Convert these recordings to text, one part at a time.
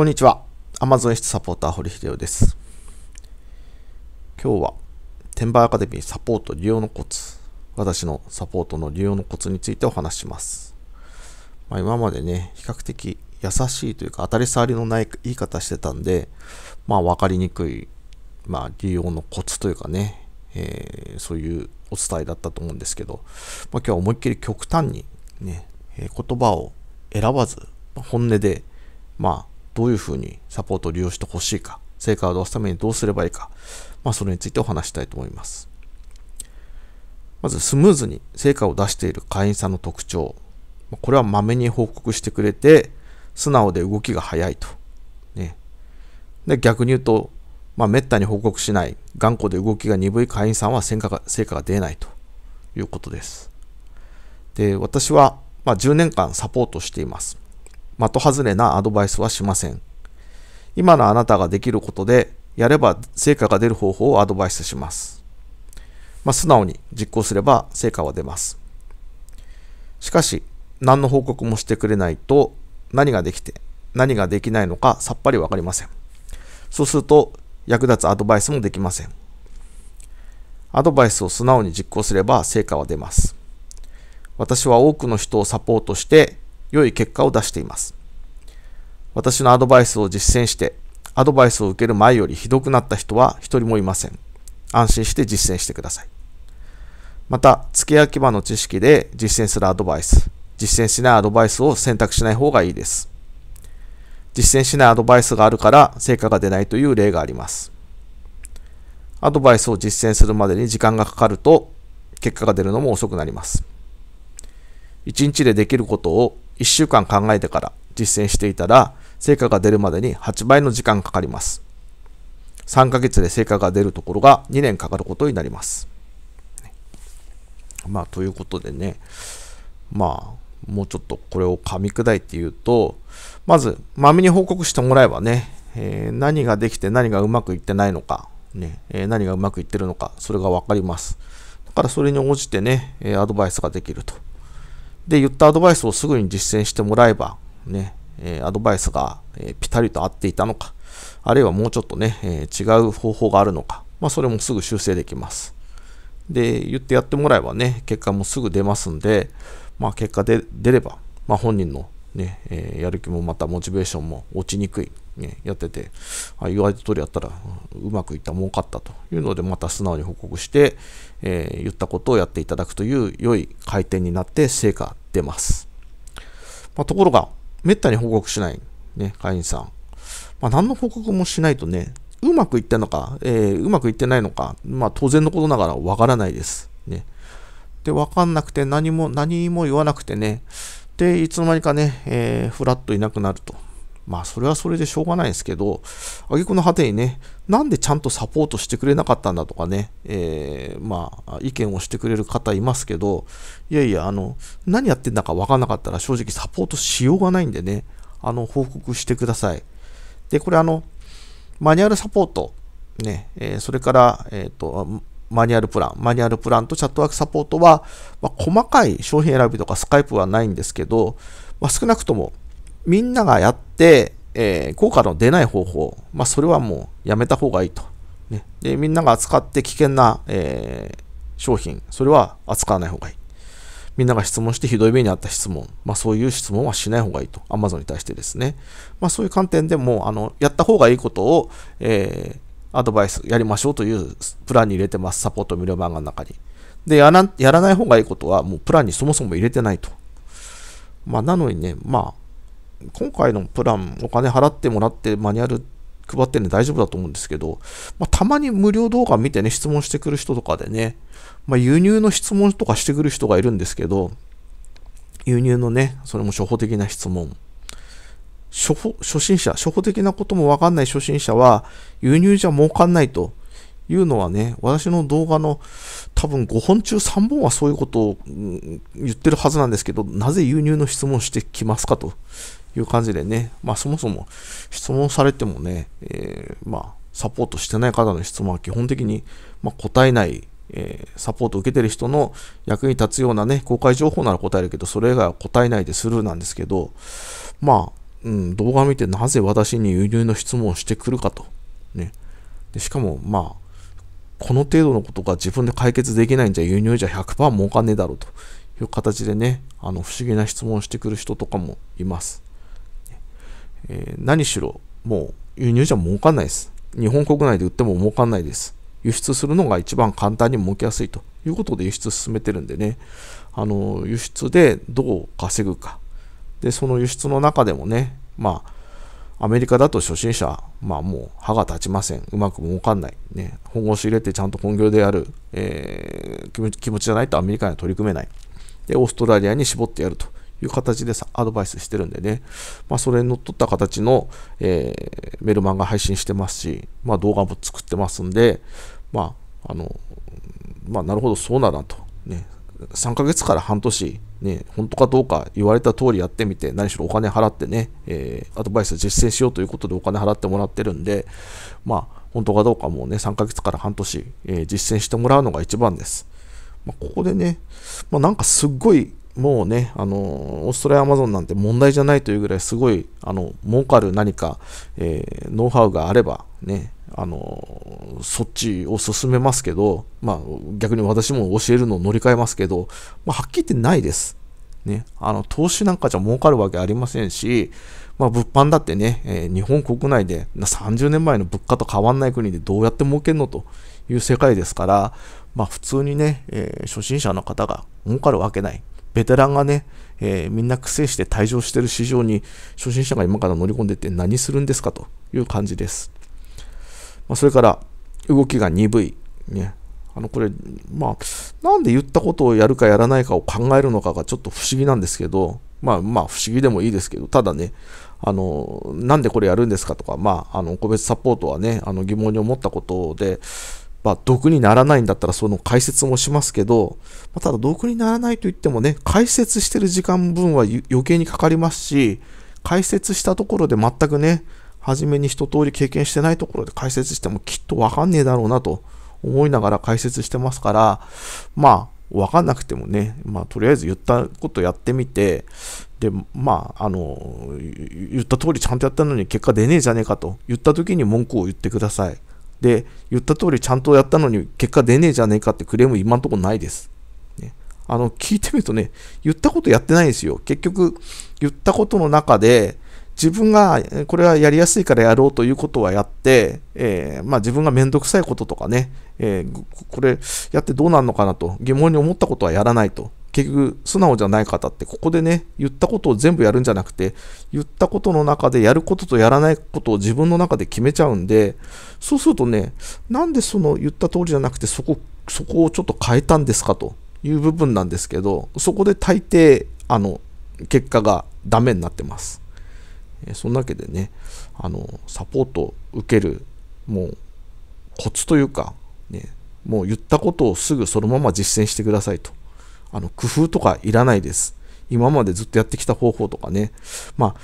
こんにちは。アマゾ z 室サポーター、堀秀夫です。今日は、転売アカデミーサポート利用のコツ、私のサポートの利用のコツについてお話します。まあ、今までね、比較的優しいというか当たり障りのない言い方してたんで、まあ分かりにくい、まあ利用のコツというかね、えー、そういうお伝えだったと思うんですけど、まあ、今日は思いっきり極端にね、え言葉を選ばず、本音で、まあどういうふうにサポートを利用してほしいか、成果を出すためにどうすればいいか、まあ、それについてお話したいと思います。まず、スムーズに成果を出している会員さんの特徴。これはまめに報告してくれて、素直で動きが早いと。ね。で、逆に言うと、まあ、めったに報告しない、頑固で動きが鈍い会員さんは成果が成果が出ないということです。で、私は、まあ、10年間サポートしています。的外れなアドバイスはしません。今のあなたができることで、やれば成果が出る方法をアドバイスします。まあ、素直に実行すれば成果は出ます。しかし、何の報告もしてくれないと、何ができて、何ができないのかさっぱりわかりません。そうすると、役立つアドバイスもできません。アドバイスを素直に実行すれば成果は出ます。私は多くの人をサポートして良い結果を出しています。私のアドバイスを実践して、アドバイスを受ける前よりひどくなった人は一人もいません。安心して実践してください。また、付け焼き場の知識で実践するアドバイス、実践しないアドバイスを選択しない方がいいです。実践しないアドバイスがあるから成果が出ないという例があります。アドバイスを実践するまでに時間がかかると結果が出るのも遅くなります。1日でできることを1週間考えてから実践していたら、成果が出るまでに8倍の時間かかります。3ヶ月で成果が出るところが2年かかることになります。まあ、ということでね、まあ、もうちょっとこれを噛み砕いて言うと、まず、まみに報告してもらえばね、えー、何ができて何がうまくいってないのか、ねえー、何がうまくいってるのか、それが分かります。だからそれに応じてね、アドバイスができると。で、言ったアドバイスをすぐに実践してもらえば、ね、えアドバイスが、えぴたりと合っていたのか、あるいはもうちょっとね、え違う方法があるのか、まあ、それもすぐ修正できます。で、言ってやってもらえばね、結果もすぐ出ますんで、まあ、結果で出れば、まあ、本人のね、えー、やる気もまたモチベーションも落ちにくい、ね、やってて、あ言われた通りやったらうまくいった、儲かったというので、また素直に報告して、えー、言ったことをやっていただくという良い回転になって成果出ます。まあ、ところが、めったに報告しない、ね、会員さん。まあ、何の報告もしないとね、うまくいったのか、えー、うまくいってないのか、まあ、当然のことながらわからないです。ね。で、わかんなくて何も、何も言わなくてね、で、いつの間にかね、えー、ふらっいなくなると。まあ、それはそれでしょうがないですけど、挙句の果てにね、なんでちゃんとサポートしてくれなかったんだとかね、えー、まあ、意見をしてくれる方いますけど、いやいや、あの、何やってんだかわかんなかったら正直サポートしようがないんでね、あの、報告してください。で、これあの、マニュアルサポート、ね、えー、それから、えっ、ー、と、マニュアルプラン、マニュアルプランとチャットワークサポートは、まあ、細かい商品選びとかスカイプはないんですけど、まあ、少なくともみんながやって、えー、効果の出ない方法、まあ、それはもうやめた方がいいと。ね、でみんなが扱って危険な、えー、商品、それは扱わない方がいい。みんなが質問してひどい目に遭った質問、まあ、そういう質問はしない方がいいと、Amazon に対してですね。まあ、そういう観点でも、あのやった方がいいことを、えー、アドバイスやりましょうというプランに入れてます。サポート無料漫画の中に。で、やらやらない方がいいことは、もうプランにそもそも入れてないと。まあ、なのにね、まあ、今回のプラン、お金払ってもらってマニュアル配ってるんで大丈夫だと思うんですけど、まあ、たまに無料動画見てね、質問してくる人とかでね、まあ、輸入の質問とかしてくる人がいるんですけど、輸入のね、それも初歩的な質問。初歩、初心者、初歩的なこともわかんない初心者は、輸入じゃ儲かんないというのはね、私の動画の多分5本中3本はそういうことを言ってるはずなんですけど、なぜ輸入の質問してきますかという感じでね、まあそもそも質問されてもね、えー、まあサポートしてない方の質問は基本的に、ま答えないえー、サポートを受けてる人の役に立つようなね、公開情報なら答えるけど、それ以外は答えないでスルーなんですけど、まあ、うん、動画見てなぜ私に輸入の質問をしてくるかと。ね、でしかも、まあ、この程度のことが自分で解決できないんじゃ輸入じゃ100%儲かんねえだろうという形でね、あの不思議な質問をしてくる人とかもいます。えー、何しろ、もう輸入じゃ儲かんないです。日本国内で売っても儲かんないです。輸出するのが一番簡単に儲けやすいということで輸出進めてるんでね、あの輸出でどう稼ぐかで、その輸出の中でもね、まあ、アメリカだと初心者、まあもう歯が立ちません。うまく儲かんない。ね、本腰入れてちゃんと本業でやる、えー、気持ちじゃないとアメリカには取り組めない。で、オーストラリアに絞ってやるという形でさアドバイスしてるんでね、まあ、それにのっとった形の、えー、メルマンが配信してますし、まあ、動画も作ってますんで、まあ、あの、まあ、なるほど、そうならと。ね、3ヶ月から半年ね、本当かどうか言われた通りやってみて、何しろお金払ってね、えー、アドバイス実践しようということでお金払ってもらってるんで、まあ、本当かどうかもうね、3ヶ月から半年、えー、実践してもらうのが一番です。まあ、ここでね、まあ、なんかすっごい、もうね、あの、オーストラリアアマゾンなんて問題じゃないというぐらい、すごい、あの、儲かる何か、えー、ノウハウがあれば、ね、あの、そっちを進めますけど、まあ、逆に私も教えるのを乗り換えますけど、まあ、はっきり言ってないです。ね、あの、投資なんかじゃ儲かるわけありませんし、まあ、物販だってね、えー、日本国内で30年前の物価と変わんない国でどうやって儲けるのという世界ですから、まあ、普通にね、えー、初心者の方が儲かるわけない。ベテランがね、えー、みんな苦戦して退場してる市場に初心者が今から乗り込んでって何するんですかという感じです。まあ、それから動きが鈍い、ね、あのこれ、まあ、なんで言ったことをやるかやらないかを考えるのかがちょっと不思議なんですけど、まあ、まあ、不思議でもいいですけど、ただね、あの、なんでこれやるんですかとか、まあ、あの、個別サポートはね、あの、疑問に思ったことで、まあ、毒にならないんだったらその解説もしますけど、まあ、ただ毒にならないと言ってもね、解説してる時間分は余計にかかりますし、解説したところで全くね、初めに一通り経験してないところで解説してもきっとわかんねえだろうなと思いながら解説してますから、まあ、わかんなくてもね、まあ、とりあえず言ったことやってみて、で、まあ、あの、言った通りちゃんとやったのに結果出ねえじゃねえかと言った時に文句を言ってください。で、言った通りちゃんとやったのに結果出ねえじゃねえかってクレーム今んとこないです。ね、あの、聞いてみるとね、言ったことやってないんですよ。結局、言ったことの中で、自分がこれはやりやすいからやろうということはやって、えー、まあ、自分がめんどくさいこととかね、えー、これやってどうなるのかなと疑問に思ったことはやらないと。結局、素直じゃない方って、ここでね、言ったことを全部やるんじゃなくて、言ったことの中でやることとやらないことを自分の中で決めちゃうんで、そうするとね、なんでその言った通りじゃなくて、そこ、そこをちょっと変えたんですかという部分なんですけど、そこで大抵、あの、結果がダメになってます。えそんなわけでねあのサポートを受けるもうコツというか、ね、もう言ったことをすぐそのまま実践してくださいとあの工夫とかいらないです今までずっとやってきた方法とかねまあ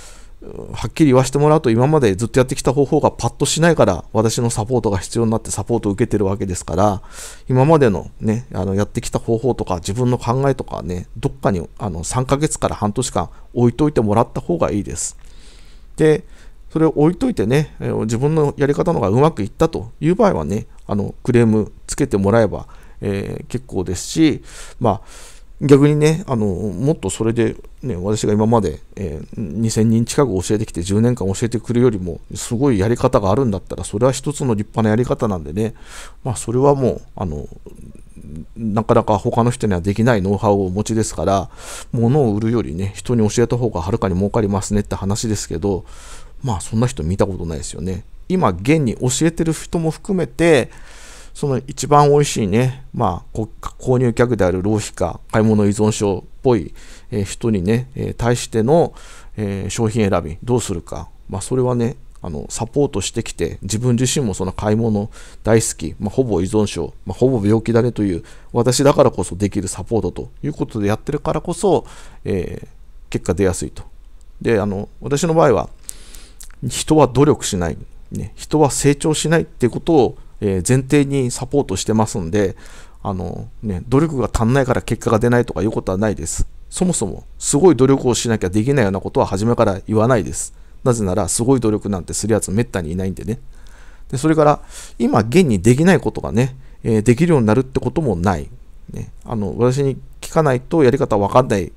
はっきり言わせてもらうと今までずっとやってきた方法がパッとしないから私のサポートが必要になってサポートを受けてるわけですから今までのねあのやってきた方法とか自分の考えとかねどっかにあの3ヶ月から半年間置いといてもらった方がいいです。で、それを置いといてね、自分のやり方の方がうまくいったという場合はね、あのクレームつけてもらえば、えー、結構ですし、まあ、逆にねあの、もっとそれで、ね、私が今まで、えー、2000人近く教えてきて10年間教えてくるよりも、すごいやり方があるんだったら、それは一つの立派なやり方なんでね、まあ、それはもう、あのなかなか他の人にはできないノウハウをお持ちですから、物を売るよりね、人に教えた方がはるかに儲かりますねって話ですけど、まあそんな人見たことないですよね。今現に教えてる人も含めて、その一番美味しいね、まあ、購入客である浪費家、買い物依存症っぽい、え人にね、え対しての、え商品選び、どうするか、まあ、それはね、あのサポートしてきて自分自身もその買い物大好き、まあ、ほぼ依存症、まあ、ほぼ病気だねという私だからこそできるサポートということでやってるからこそ、えー、結果出やすいとであの私の場合は人は努力しない、ね、人は成長しないっていうことを、え前提にサポートしてますんであの、ね、努力が足んないから結果が出ないとかいうことはないですそもそもすごい努力をしなきゃできないようなことは初めから言わないですなぜなら、すごい努力なんてするやつめったにいないんでね。でそれから、今、現にできないことがね、えー、できるようになるってこともない。ね、あの私に聞かないとやり方わかんない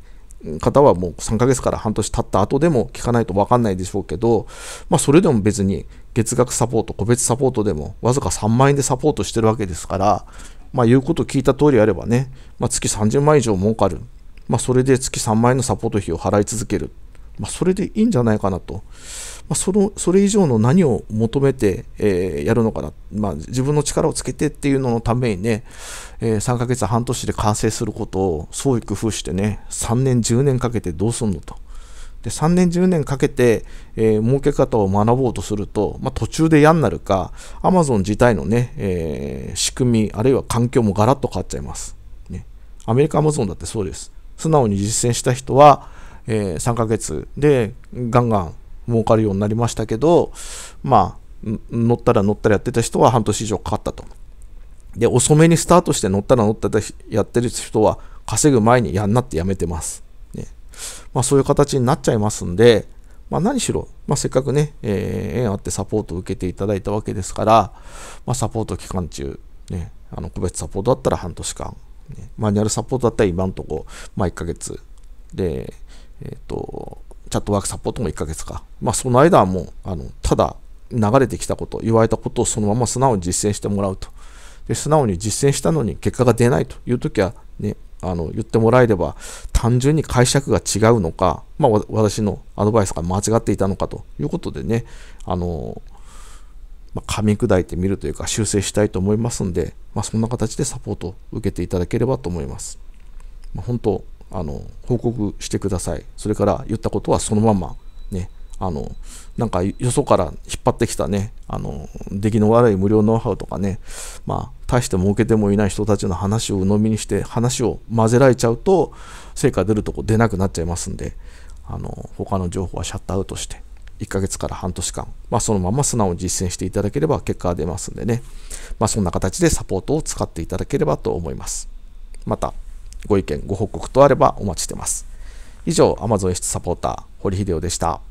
方はもう3ヶ月から半年経った後でも聞かないと分かんないでしょうけど、まあ、それでも別に月額サポート、個別サポートでもわずか3万円でサポートしてるわけですから、まあ、言うこと聞いた通りあればね、まあ、月30万以上儲かる、まあ、それで月3万円のサポート費を払い続けるまあ、それでいいんじゃないかなと、まあ、そのそれ以上の何を求めて、えー、やるのかな、まあ、自分の力をつけてっていうののためにね、えー、3ヶ月半年で完成することを創意工夫してね3年10年かけてどうすんのと。で3年10年かけて、えー、儲け方を学ぼうとすると、まあ、途中で嫌になるか Amazon 自体のね、えー、仕組みあるいは環境もガラッと変わっちゃいます、ね、アメリカ Amazon だってそうです素直に実践した人はえー、3ヶ月でガンガン儲かるようになりましたけど、まあ、乗ったら乗ったらやってた人は半年以上かかったと。で、遅めにスタートして乗ったら乗ったらやってる人は稼ぐ前にやんなってやめてます。ねまあ、そういう形になっちゃいますんで、まあ、何しろ、まあ、せっかくね、えー、縁あってサポートを受けていただいたわけですから、まあ、サポート期間中、ね、あの個別サポートだったら半年間、ね、マニュアルサポートだったら今んとこ、まあ、1ヶ月で、えっ、ー、と、チャットワークサポートも1ヶ月か。まあ、その間はもう、あの、ただ流れてきたこと、言われたことをそのまま素直に実践してもらうと。で、素直に実践したのに結果が出ないという時は、ね、あの、言ってもらえれば、単純に解釈が違うのか、まあ、私のアドバイスが間違っていたのかということでね、あの、まあ、噛み砕いてみるというか、修正したいと思いますんで、まあ、そんな形でサポートを受けていただければと思います。まあ、本当あの報告してください。それから言ったことはそのまま、ね、あのなんかよそから引っ張ってきたね、あの出来の悪い無料ノウハウとかね、まあ、大して儲けてもいない人たちの話を鵜呑みにして、話を混ぜられちゃうと、成果出るとこ出なくなっちゃいますんで、あの他の情報はシャットアウトして、1ヶ月から半年間、まあ、そのまま素直に実践していただければ結果が出ますんでね、まあ、そんな形でサポートを使っていただければと思います。またご意見、ご報告とあればお待ちしてます。以上、アマゾン o 輸出サポーター、堀秀夫でした。